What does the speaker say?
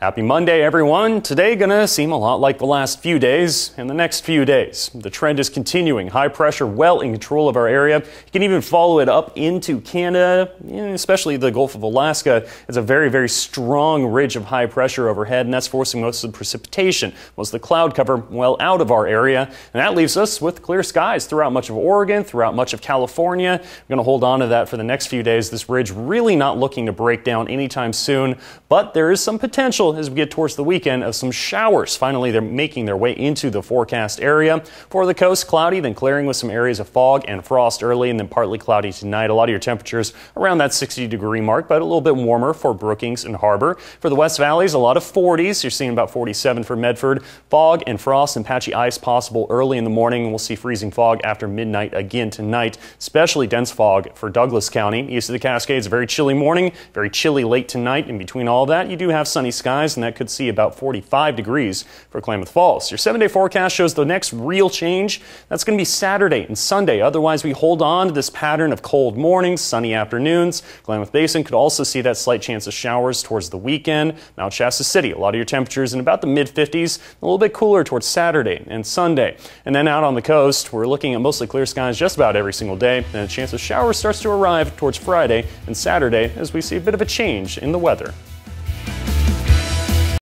Happy Monday, everyone. Today gonna seem a lot like the last few days and the next few days. The trend is continuing. High pressure well in control of our area. You can even follow it up into Canada, eh, especially the Gulf of Alaska. It's a very, very strong ridge of high pressure overhead, and that's forcing most of the precipitation, most of the cloud cover well out of our area. And that leaves us with clear skies throughout much of Oregon, throughout much of California. We're gonna hold on to that for the next few days. This ridge really not looking to break down anytime soon, but there is some potential potential as we get towards the weekend of some showers. Finally, they're making their way into the forecast area. For the coast, cloudy, then clearing with some areas of fog and frost early, and then partly cloudy tonight. A lot of your temperatures around that 60 degree mark, but a little bit warmer for Brookings and Harbor. For the West Valleys, a lot of 40s. You're seeing about 47 for Medford. Fog and frost and patchy ice possible early in the morning. We'll see freezing fog after midnight again tonight, especially dense fog for Douglas County. East of the Cascades, a very chilly morning, very chilly late tonight. In between all that, you do have sunny skies skies, and that could see about 45 degrees for Klamath Falls. Your seven day forecast shows the next real change. That's going to be Saturday and Sunday. Otherwise, we hold on to this pattern of cold mornings, sunny afternoons. Klamath Basin could also see that slight chance of showers towards the weekend. Mount Shasta City, a lot of your temperatures in about the mid 50s, a little bit cooler towards Saturday and Sunday. And then out on the coast, we're looking at mostly clear skies just about every single day, and a chance of showers starts to arrive towards Friday and Saturday as we see a bit of a change in the weather.